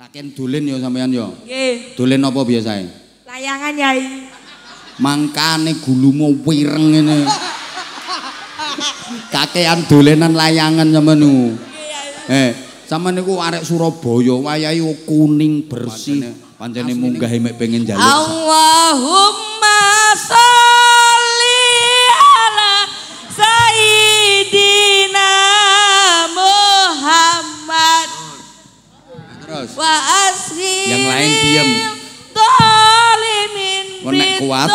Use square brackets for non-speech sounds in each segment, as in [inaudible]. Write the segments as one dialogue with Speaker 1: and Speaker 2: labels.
Speaker 1: Kaken dulin yo sampean yo. Nggih. Dulin apa biasane?
Speaker 2: Layangan, Yai.
Speaker 1: Mangkane gulumu wireng ngene. Kakean dolenan layangan sampean niku. Nggih, Yai. Eh, sampean niku arek Surabaya, wayahe kuning bersih. Pancene munggah mek pengen jalu.
Speaker 2: Allahumma sal kuat.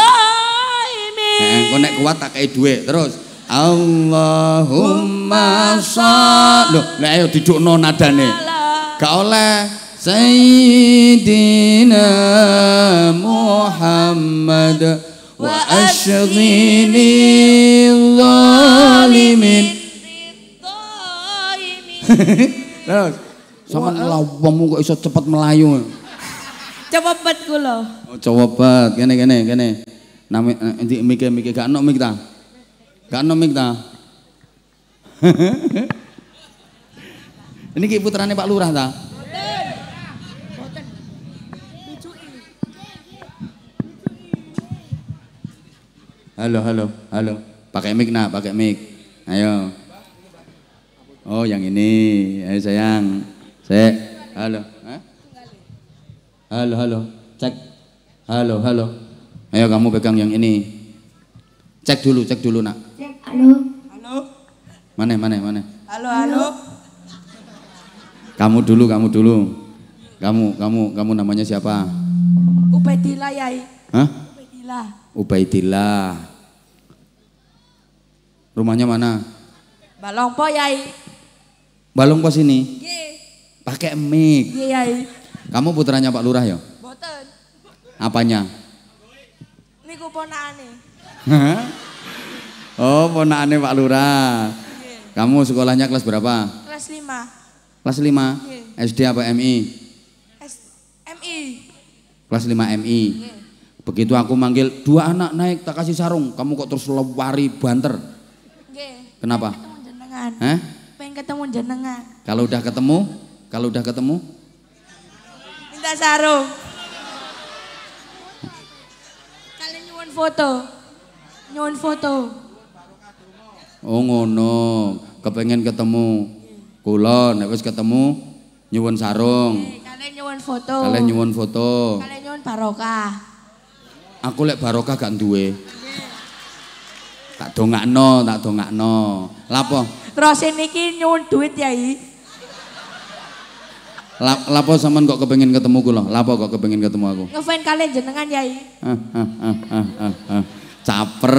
Speaker 1: Engko nek kuat tak kei dhuwit. Terus Allahumma shol. Loh, lek ayo didukno nadane. Gak oleh Sayyidina Muhammad wa asghini zalimin. [laughs] Terus sama lawamu kok iso cepet melayu.
Speaker 2: cowopet kula. Oh, cowopet.
Speaker 1: Kene kene kene. Nami ini eh, mikir-mikir gak nong mik ta? Gak nong mik ta? [laughs] Ini ki putrane Pak Lurah ta? Halo, halo, halo. Pakai mic nak, pakai mic. Ayo. Oh, yang ini. Ayo sayang. Saya. Halo halo halo cek halo halo ayo kamu pegang yang ini cek dulu cek dulu nak
Speaker 2: cek halo halo
Speaker 1: mana mana mana
Speaker 2: halo halo
Speaker 1: kamu dulu kamu dulu kamu kamu kamu namanya siapa
Speaker 2: Ubaidillah Yai Hah? Ubaidillah
Speaker 1: Ubaidillah rumahnya mana
Speaker 2: Balongpo Yai
Speaker 1: Balongpo sini Pakai mic. Kamu putranya Pak Lurah ya? Boten. Apanya? Niku ponakane. oh, ponakane Pak Lurah. Kamu sekolahnya kelas berapa?
Speaker 2: Kelas 5.
Speaker 1: Kelas 5? SD apa MI?
Speaker 2: S MI.
Speaker 1: Kelas 5 MI. Yeah. Begitu aku manggil dua anak naik tak kasih sarung, kamu kok terus lewari banter. Yeah. Kenapa? Pengen ketemu
Speaker 2: jenengan. Eh? Pengen ketemu jenengan.
Speaker 1: Kalau udah ketemu, kalau udah ketemu,
Speaker 2: Minta sarung. Kalian nyuwun foto. Nyuwun foto.
Speaker 1: Oh ngono, kepengen ketemu. Kula nek wis ketemu nyuwun sarung. Eh,
Speaker 2: Kalian nyuwun foto. Kalian nyuwun foto. Kalian nyuwun barokah.
Speaker 1: Aku lek barokah gak duwe. Tak dongakno, tak dongakno. Lha apa?
Speaker 2: Terus ini nyuwun duit ya, i?
Speaker 1: La, lapo sama kok kepengen ketemu gue loh Lapo kok kepengen ketemu aku?
Speaker 2: Ngefan kalian jenengan, Yai.
Speaker 1: Ah, ah, ah, ah, ah, Caper,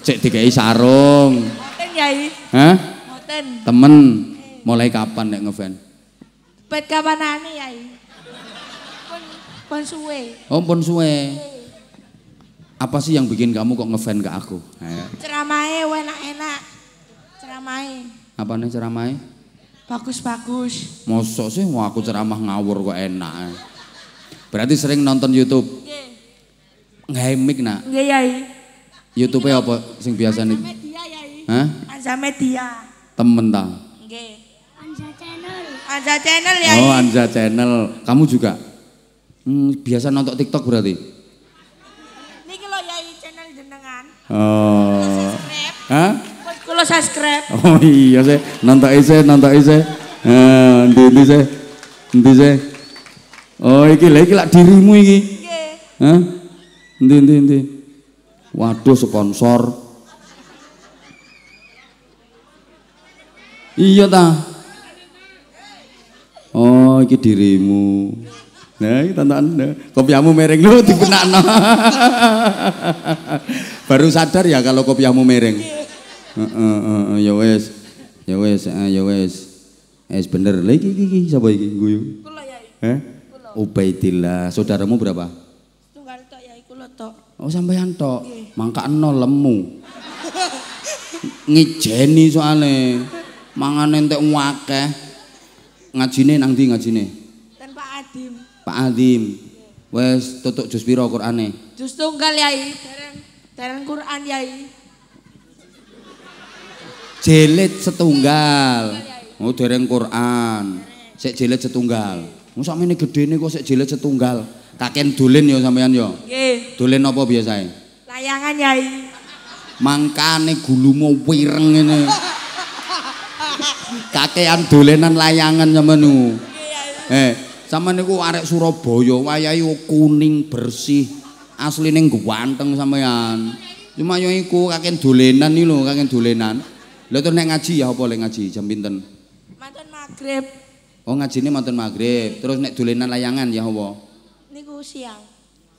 Speaker 1: cek tiga sarung. moten Yai. Hah? moten Temen, mulai kapan nek ngefan?
Speaker 2: kapan kapanane, Yai? pon pon suwe.
Speaker 1: Oh, pon suwe. Apa sih yang bikin kamu kok ngefan ke aku?
Speaker 2: ceramai enak-enak. ceramai
Speaker 1: apa nih ceramai
Speaker 2: Bagus-bagus.
Speaker 1: Mosok sih mau aku ceramah ngawur kok enak. Berarti sering nonton YouTube. Nggih. mic nak. Nggih, Yai. YouTube apa sing biasa nih? Media, Yai. Hah?
Speaker 2: Anja Media.
Speaker 1: Temen ta? Nggih.
Speaker 2: Anja Channel. Anja Channel, Yai. Oh,
Speaker 1: Anja Channel. Kamu juga? Hmm, biasa nonton TikTok berarti?
Speaker 2: kalau yai channel
Speaker 1: jenengan. Oh. Hah? subscribe. Oh iya sih, nonton ise, nonton ise. nanti sih? nanti sih? Oh iki lagi iki dirimu iki. Nanti nanti nanti. Waduh sponsor. Iya ta. Oh iki dirimu. Nah, iki tantangan. Nah, kopiamu mereng lho dikenakno. [laughs] Baru sadar ya kalau kopiamu mereng. Eh, eh, eh, ya wes ya wes ya wes es bener lagi lagi siapa lagi gue yuk kulo ya eh ubaidillah saudaramu berapa tunggal tok ya kulo tok oh sampai antok mangka nol lemu ngejeni soale mangan entek muake ngajine nang di ngajine
Speaker 2: dan pak adim
Speaker 1: pak adim wes tutuk jus biro Qurane
Speaker 2: jus tunggal ya i Tereng Quran yai
Speaker 1: jelit setunggal oh dereng Quran sik jelit setunggal musa ini gede ini kok sik jelit setunggal kaken dulin ya sampean ya dulin apa biasanya
Speaker 2: layangan ya
Speaker 1: mangkane gulumu wireng ini kakean dolenan layangan sama nu eh sama niku arek Surabaya wayai kuning bersih asli neng guanteng sampean cuma yang iku kakek dolenan nih lo kakek dolenan Lho tuh nek ngaji ya apa le ngaji jam pinten?
Speaker 2: Mantun magrib.
Speaker 1: Oh ngajine mantun magrib. Terus nek dolenan layangan ya apa?
Speaker 2: Niku siang.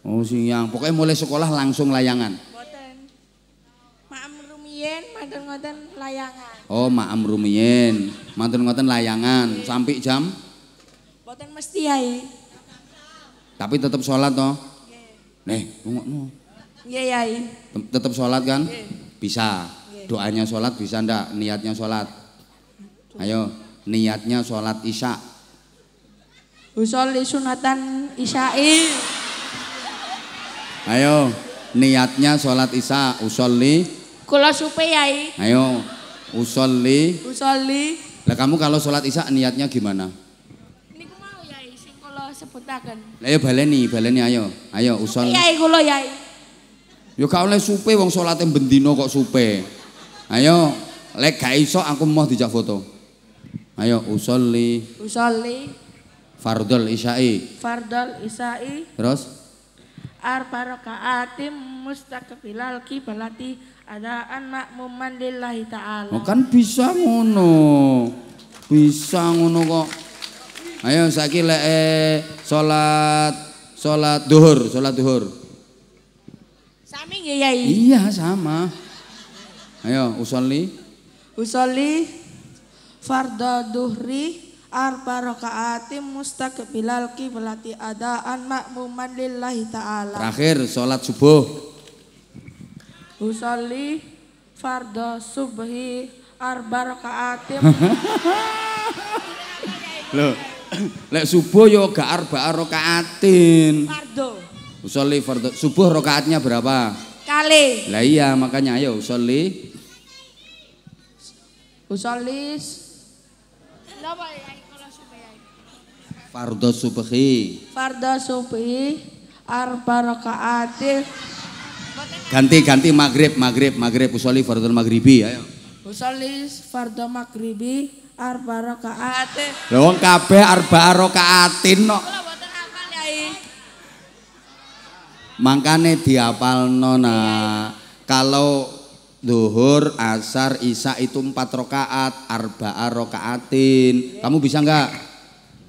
Speaker 1: Oh siang. Pokoknya mulai sekolah langsung layangan.
Speaker 2: Mboten. Maam rumien, mantun ngoten layangan.
Speaker 1: Oh maam rumien, mantun ngoten layangan iya. sampai jam?
Speaker 2: Mboten mesti ae.
Speaker 1: Tapi tetap sholat toh? Nggih. Nih, ngono. Nggih, Yai. Tetap sholat kan? Nggih. Bisa. Doanya sholat bisa ndak? Niatnya sholat. Ayo, niatnya sholat isya.
Speaker 2: usholi sunatan isya'i.
Speaker 1: Ayo, niatnya sholat isya. usholi
Speaker 2: Kula supayai
Speaker 1: yai. Ayo, usholi
Speaker 2: usholi
Speaker 1: Lah kamu kalau sholat isya niatnya gimana? Ini
Speaker 2: mau yai, sing kula sebutakan.
Speaker 1: Ayo ya baleni, baleni ayo. Ayo usolli.
Speaker 2: Yai kula yai.
Speaker 1: Ya gak oleh supe wong salate bendino kok supe. Ayo, lek gak iso aku mau dijak foto. Ayo usolli.
Speaker 2: Usolli.
Speaker 1: Fardol isai.
Speaker 2: Fardol isai. Terus? Arba rakaatim mustaqbilal kiblati ada makmuman lillahi ta'ala. Oh, kan
Speaker 1: bisa ngono. Bisa ngono kok. Ayo saiki lek eh, salat salat duhur, salat duhur.
Speaker 2: Sami nggih, Yai? Iya,
Speaker 1: sama. Ayo, usolli.
Speaker 2: Usolli farda duhri arba rakaatim mustaqbilal qiblati adaan makmuman lillahi ta'ala.
Speaker 1: Terakhir salat subuh.
Speaker 2: Usolli farda subhi arba rakaatim.
Speaker 1: [laughs] Loh, [clears throat] lek subuh yo gak arba rakaatin. Fardu. Usolli fardu. Subuh rakaatnya berapa? kali. Lah iya makanya ayo usolli.
Speaker 2: Usolli.
Speaker 1: Fardo subhi.
Speaker 2: Fardo subhi arba rakaatin.
Speaker 1: Ganti-ganti maghrib, maghrib, maghrib. Usolli fardo maghribi ayo.
Speaker 2: Usolli fardo maghribi arba rakaatin.
Speaker 1: Lewong kabe arba rakaatin No. Makanya diapal nona? Iya, iya. Kalau duhur, asar, isya itu empat rokaat, arba'a rokaatin. Iya. Kamu bisa nggak?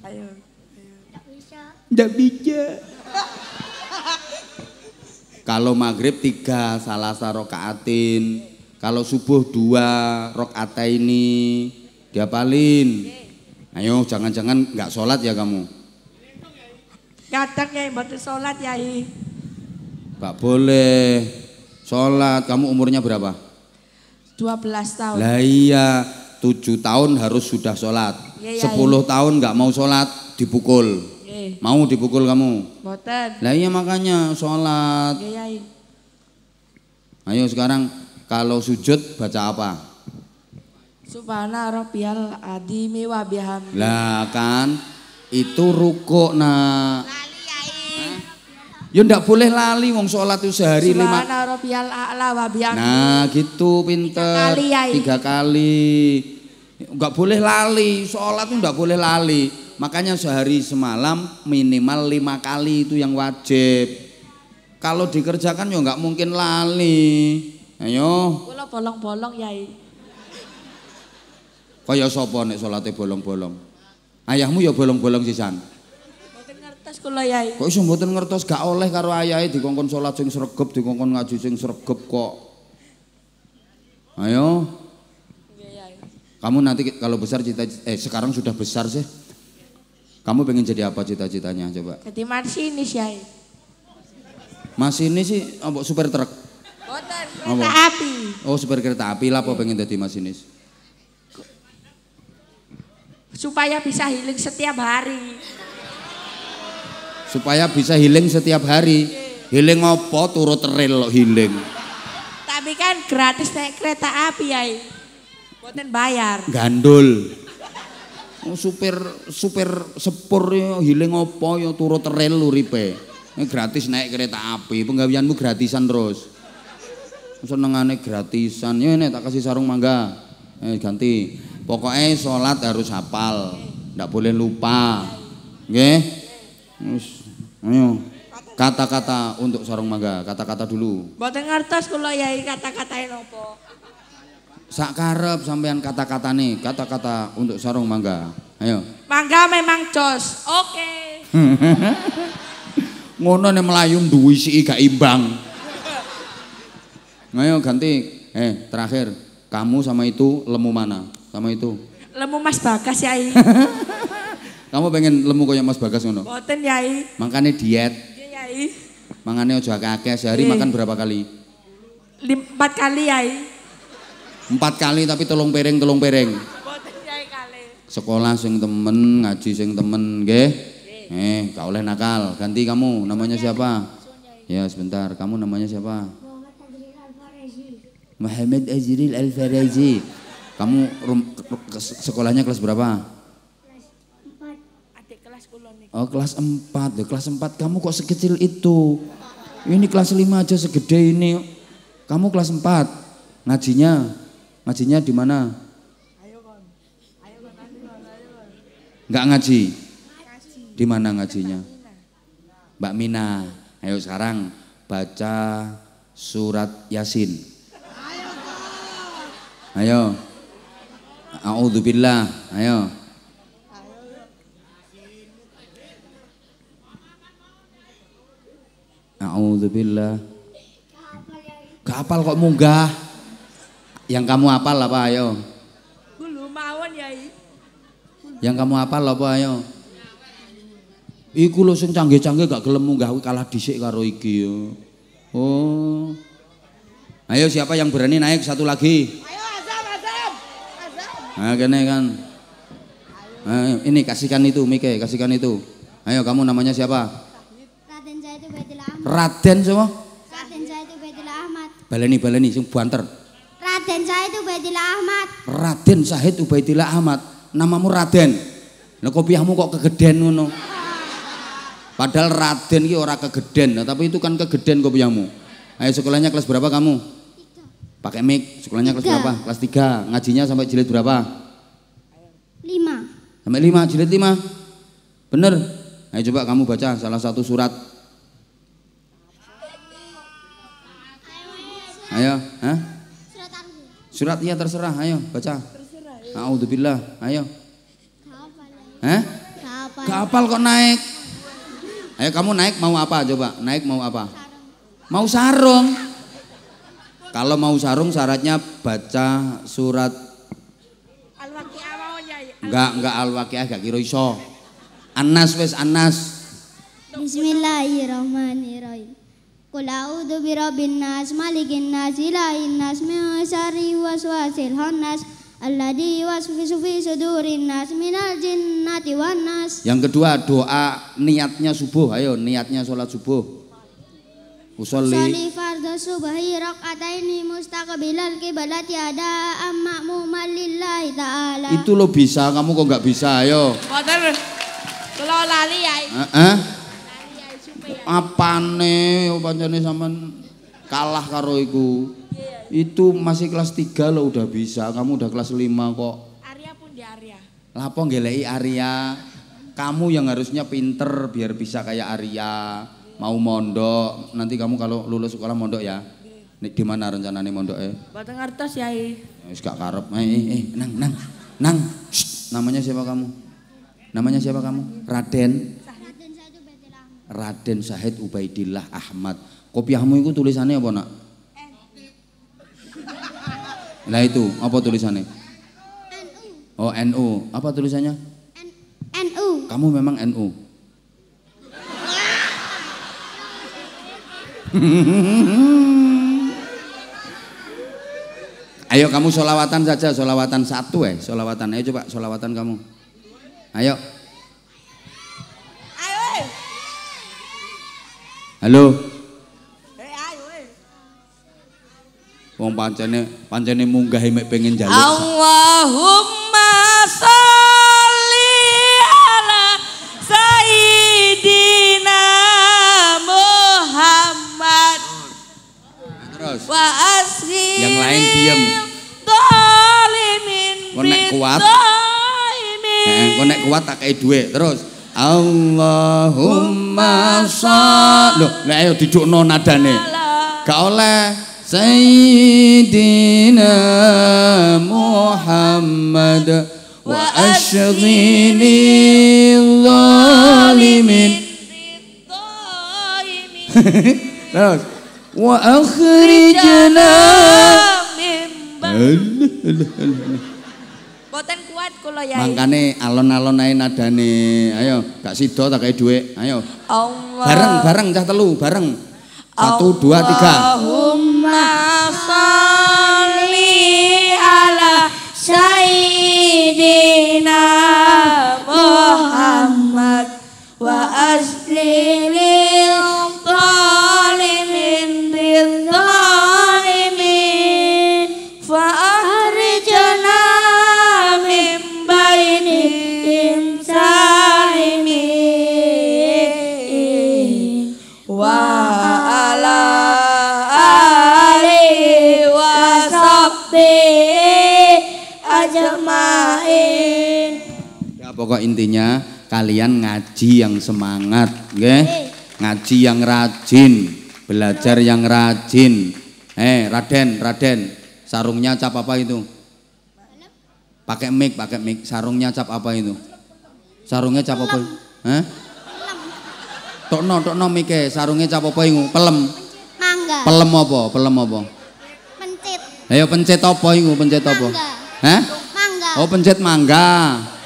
Speaker 1: Ayo.
Speaker 2: Enggak bisa. Enggak bisa.
Speaker 1: Kalau maghrib tiga salah satu rokaatin. Kalau subuh dua rokaat ini diapalin. Ayo jangan-jangan nggak sholat ya kamu.
Speaker 2: Kadang ya, batu sholat ya
Speaker 1: nggak boleh sholat kamu umurnya berapa
Speaker 2: 12 tahun lah
Speaker 1: iya 7 tahun harus sudah sholat ya, ya, 10 tahun gak mau sholat dipukul ya. mau dipukul kamu Boten. lah iya makanya sholat ya, ya. ayo sekarang kalau sujud baca apa
Speaker 2: Subhana rabbiyal adimi wa bihamdi.
Speaker 1: Lah kan itu ruko nak. Lali, ya, iya. Ya ndak boleh lali wong sholat itu sehari lima.
Speaker 2: Nah
Speaker 1: gitu pinter. Tiga kali. Ya. Tiga kali. Enggak boleh lali, sholat itu enggak boleh lali. Makanya sehari semalam minimal lima kali itu yang wajib. Kalau dikerjakan ya enggak mungkin lali. Ayo.
Speaker 2: Kula bolong-bolong yai.
Speaker 1: Kaya sapa nek salate bolong-bolong? Ayahmu ya bolong-bolong sisan
Speaker 2: ngertos kula Yai. Kok iso
Speaker 1: mboten ngertos gak oleh karo ayahe dikongkon salat sing sregep, dikongkon ngaji sing sregep kok. Ayo. Iya, Kamu nanti kalau besar cita eh sekarang sudah besar sih. Kamu pengen jadi apa cita-citanya coba?
Speaker 2: Jadi masinis Yai.
Speaker 1: Masinis sih apa super truk?
Speaker 2: Boten, kereta apa? api.
Speaker 1: Oh, super kereta api lah apa pengen jadi masinis?
Speaker 2: Supaya bisa healing setiap hari
Speaker 1: supaya bisa healing setiap hari healing apa turut rel healing
Speaker 2: tapi kan gratis naik kereta api ya Boten bayar
Speaker 1: gandul oh, supir supir sepur ya healing apa ya turut rel lu uripe eh, gratis naik kereta api penggawianmu gratisan terus senengane gratisan ya ini tak kasih sarung mangga eh, ganti pokoknya sholat harus hafal ndak boleh lupa nggih Wis, ayo. Kata-kata untuk sarung mangga, kata-kata dulu.
Speaker 2: Mboten ngertos kula yai kata-katae napa.
Speaker 1: Sak karep sampean kata-katane, kata-kata untuk sarung mangga. Ayo.
Speaker 2: Mangga memang jos. Oke.
Speaker 1: Okay. [laughs] Ngono nek melayu duwi siki gak imbang. Ayo ganti. Eh, terakhir, kamu sama itu lemu mana? Sama itu.
Speaker 2: Lemu Mas Bagas yai. [laughs]
Speaker 1: Kamu pengen lemu kaya Mas Bagas ngono?
Speaker 2: Mboten, Yai.
Speaker 1: Makane diet. Nggih, iya, Yai. Mangane aja akeh-akeh. Sehari Yai. makan berapa kali?
Speaker 2: Lim, empat kali, Yai.
Speaker 1: Empat kali tapi tolong piring, tolong piring. Mboten, Yai kali. Sekolah sing temen, ngaji sing temen, nggih. Eh, gak oleh nakal. Ganti kamu, namanya siapa? Ya, sebentar. Kamu namanya siapa? Muhammad Azril Al-Faraji. Kamu rum, sekolahnya kelas berapa? Oh kelas 4, Loh, kelas 4 kamu kok sekecil itu? Ini kelas 5 aja segede ini. Kamu kelas 4, ngajinya, ngajinya di mana? Ayo, Ayo, Ayo, kon. kon. kon. Enggak ngaji. ngaji. Di mana ngajinya? Mbak Mina. Ayo sekarang baca surat Yasin. Ayo. Ayo. A'udzubillah. Ayo. Ayo. Ayo. Ayo. Ayo. Ayo. Ayo. A'udzubillah. Kapal kok munggah. Yang kamu hafal apa ayo?
Speaker 2: Belum mawon ya.
Speaker 1: Yang kamu hafal apa ayo? Iku lo sing canggih-canggih gak gelem munggah kalah dhisik karo iki yo. Oh. Ayo siapa yang berani naik satu lagi? Ayo Azam, Azam. Azam. Nah, kene kan. Ayo, ah, ini kasihkan itu Mike, kasihkan itu. Ayo kamu namanya siapa? Raden Raden semua. Raden
Speaker 2: saya itu Ubaidillah Ahmad.
Speaker 1: Baleni baleni sing banter.
Speaker 2: Raden saya itu Ubaidillah Ahmad.
Speaker 1: Raden itu Ubaidillah Ahmad. Namamu Raden. kopi kamu kok kegeden ngono. Padahal Raden ki ora kegeden, tapi itu kan kegeden kopiahmu. Ayo sekolahnya kelas berapa kamu? Tiga. Pakai mic, sekolahnya kelas berapa? Kelas tiga. Ngajinya sampai jilid berapa? Lima. Sampai lima, jilid lima. Bener. Ayo coba kamu baca salah satu surat Ayo, ha? Surat al iya, terserah, ayo baca. Terserah. Ya. ayo. Hah? Kapal. kok naik? Ayo kamu naik mau apa coba? Naik mau apa? Sarung. Mau sarung. Kalau mau sarung syaratnya baca surat ya, ya? Enggak, enggak Al-Waqiah enggak kira iso. Anas wes Anas.
Speaker 2: Bismillahirrahmanirrahim. قل أعوذ برب الناس ملك الناس إله الناس من شر Alladhi wasfisu fi sudurin nas minal jinnati wan nas. Yang
Speaker 1: kedua doa niatnya subuh. Ayo niatnya sholat subuh. Usolli.
Speaker 2: fardhu subhi raqataini mustaqbilal qiblati ada amma malillahi ta'ala.
Speaker 1: Itu lo bisa, kamu kok nggak bisa? Ayo.
Speaker 2: Mboten. Kula lali ya.
Speaker 1: Heeh apane pancene sampean kalah karo iku. Itu masih kelas tiga lo udah bisa, kamu udah kelas lima kok. Arya pun di Arya. Lapo ngelei Arya. Kamu yang harusnya pinter biar bisa kayak Arya. Mau mondok, nanti kamu kalau lulus sekolah mondok ya. Nik di mana rencananya mondok
Speaker 2: Batang ya. eh.
Speaker 1: gak karep. Eh, eh, eh, nang, nang. Nang. Namanya siapa kamu? Namanya siapa kamu? Raden. Raden Syahid Ubaidillah Ahmad. Kopiahmu itu tulisannya apa nak? Nah itu, apa tulisannya? Oh NU, apa tulisannya? NU. Kamu memang NU. [laughs] Ayo kamu solawatan saja, solawatan satu eh, solawatan. Ayo coba solawatan kamu. Ayo. Halo. Eh, eh. Wong pancene pancene munggah mek pengen jaluk.
Speaker 2: Allahumma sholli ala sayidina Muhammad. terus. Wa asli. Yang lain diam. kau Konek kuat.
Speaker 1: kau konek kuat tak kayak duit Terus. Allahumma sholli. Loh, lek ayo didukno nadane. Gak oleh Sayyidina Muhammad wa ashghini zalimin [laughs] Terus wa akhrijna min [laughs]
Speaker 2: Boten kuat kula yai.
Speaker 1: Mangkane alon-alon ae nadane. Ayo, gak sida tak kei dhuwit. Ayo.
Speaker 2: Allah. Bareng bareng
Speaker 1: cah telu, bareng. Satu, dua, tiga. Allahu intinya kalian ngaji yang semangat, nggih. Ngaji yang rajin, belajar yang rajin. Eh, Raden, Raden, sarungnya cap apa itu? Pakai mic, pakai mic. Sarungnya cap apa itu? Sarungnya cap apa? Hah? Tokno, tokno mic sarungnya cap apa itu? Pelem. Mangga. Pelem apa? Pelem apa? Pencet. Ayo pencet apa itu? Pencet apa? Hah? mangga. Oh pencet mangga.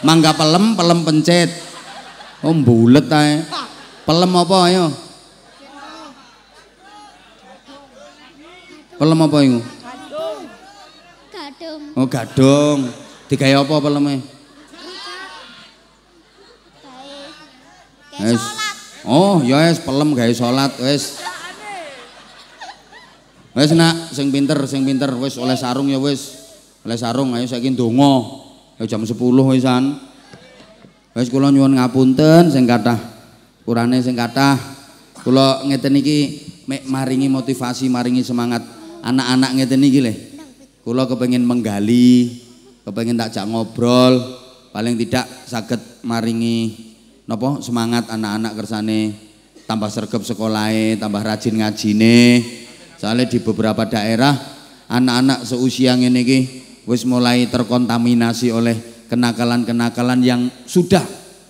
Speaker 1: Mangga pelem, pelem pencet. Oh bulet ta. Pelem apa ayo? Pelem apa iku? Gadung. Oh gadung. Digawe apa peleme? Wis. Oh, ya wis pelem gawe salat wis. Wis nak sing pinter, sing pinter wis oleh sarung ya wis oleh sarung ayo saiki ndonga ya jam 10 wisan wis kula nyuwun ngapunten sing kathah kurane sing kathah kula ngeten iki mek maringi motivasi maringi semangat anak-anak ngeten iki lho kula kepengin menggali kepengin takjak ngobrol paling tidak saged maringi napa semangat anak-anak kersane tambah sergap sekolahe tambah rajin ngajine soalnya di beberapa daerah anak-anak seusia ini wis mulai terkontaminasi oleh kenakalan-kenakalan yang sudah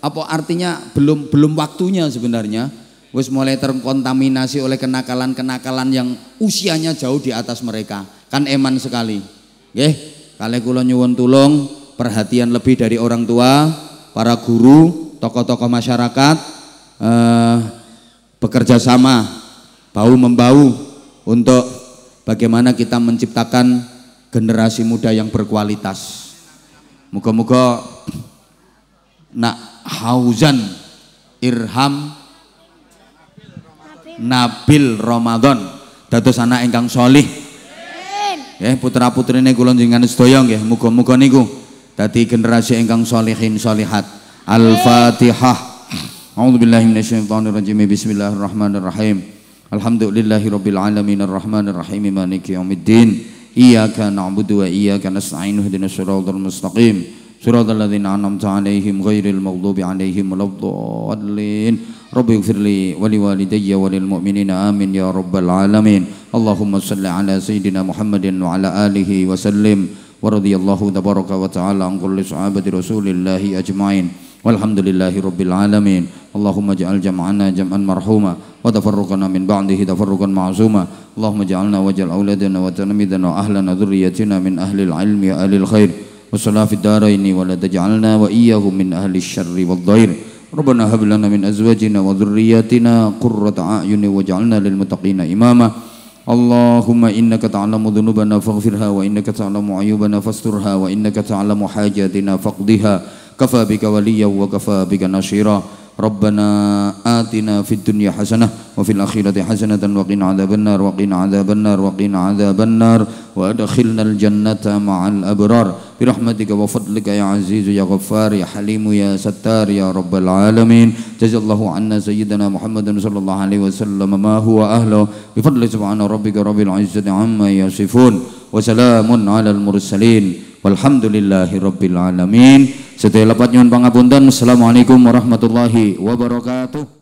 Speaker 1: apa artinya belum belum waktunya sebenarnya wis mulai terkontaminasi oleh kenakalan-kenakalan yang usianya jauh di atas mereka kan eman sekali nggih Kalau kula nyuwun tulung perhatian lebih dari orang tua para guru tokoh-tokoh masyarakat eh, bekerja sama bau membau untuk bagaimana kita menciptakan generasi muda yang berkualitas. Moga-moga nak hauzan irham Nabil Ramadan datu sana ingkang solih ya eh, putra putrine kula jenengan sedaya nggih moga moga niku dadi generasi ingkang solihin solihat Al-Fatihah A'udzubillahi rajim. Bismillahirrahmanirrahim Alhamdulillahi rabbil alamin arrahmanirrahim maliki yaumiddin إياك نعبد وإياك نستعين اهدنا الصراط المستقيم صراط الذين أنعمت عليهم غير المغضوب عليهم ولا الضالين رب اغفر لي ولوالدي وللمؤمنين آمين يا رب العالمين اللهم صل على سيدنا محمد وعلى آله وسلم ورضي الله تبارك وتعالى عن كل صحابة رسول الله أجمعين والحمد لله رب العالمين اللهم اجعل جمعنا جمعا مرحوما وتفرقنا من بعده تفرقا معصوما اللهم اجعلنا واجعل أولادنا وتلاميذنا وأهلنا ذريتنا من أهل العلم يا اهل الخير وصلاه في الدارين ولا تجعلنا وإياهم من أهل الشر والضير ربنا هب لنا من أزواجنا وذرياتنا قرة أعين واجعلنا للمتقين إماما اللهم إنك تعلم ذنوبنا فاغفرها وإنك تعلم عيوبنا فاسترها وإنك تعلم حاجاتنا فاقضها كفى بك وليا وكفى بك نصيرا ربنا آتنا في الدنيا حسنة وفي الآخرة حسنة وقنا عذاب النار وقنا عذاب النار وقنا عذاب النار وأدخلنا الجنة مع الأبرار برحمتك وفضلك يا عزيز يا غفار يا حليم يا ستار يا رب العالمين جزى الله عنا سيدنا محمد صلى الله عليه وسلم ما هو أهله بفضل سبحان ربك رب العزة عما يصفون وسلام على المرسلين Walhamdulillahirrabbilalamin. Setelah Alamin. Setiap lepat pangapunten. Assalamualaikum warahmatullahi wabarakatuh.